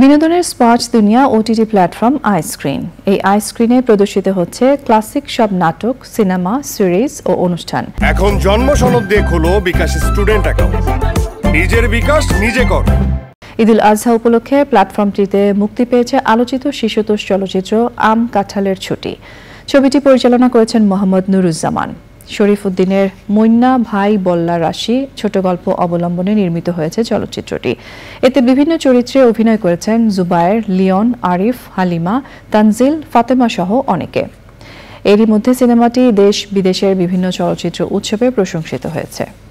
বিনোদনের স্পট দুনিয়া OTT platform আইস্ক্রিন এই আইস্ক্রিনে প্রদর্শিত হচ্ছে ক্লাসিক সব নাটক সিনেমা সিরিজ ও অনুষ্ঠান এখন জন্ম সনদ দিয়ে খুলো বিকাশ স্টুডেন্ট অ্যাকাউন্ট নিজের বিকাশ নিজে কর ঈদুল আজহা উপলক্ষে প্ল্যাটফর্মটিতে মুক্তি পেয়েছে আলোচিত শিশুতোষ চলচ্চিত্র আম কাঁঠালের ছুটি ছবিটি পরিচালনা করেছেন মোহাম্মদ নুরুজ্জামান শরীফ উদ্দিনের মৈন্না ভাই বল্লা রাশি ছোট গল্প অবলম্বনে নির্মিত হয়েছে চলচ্চিত্রটি এতে বিভিন্ন চরিত্রে অভিনয় করেছেন জুবায়ের লিওন আরিফ হালিমা তানজিল ফাতেমা সহ অনেকে এরই মধ্যে সিনেমাটি দেশ বিদেশের বিভিন্ন চলচ্চিত্র উৎসবে প্রশংসিত হয়েছে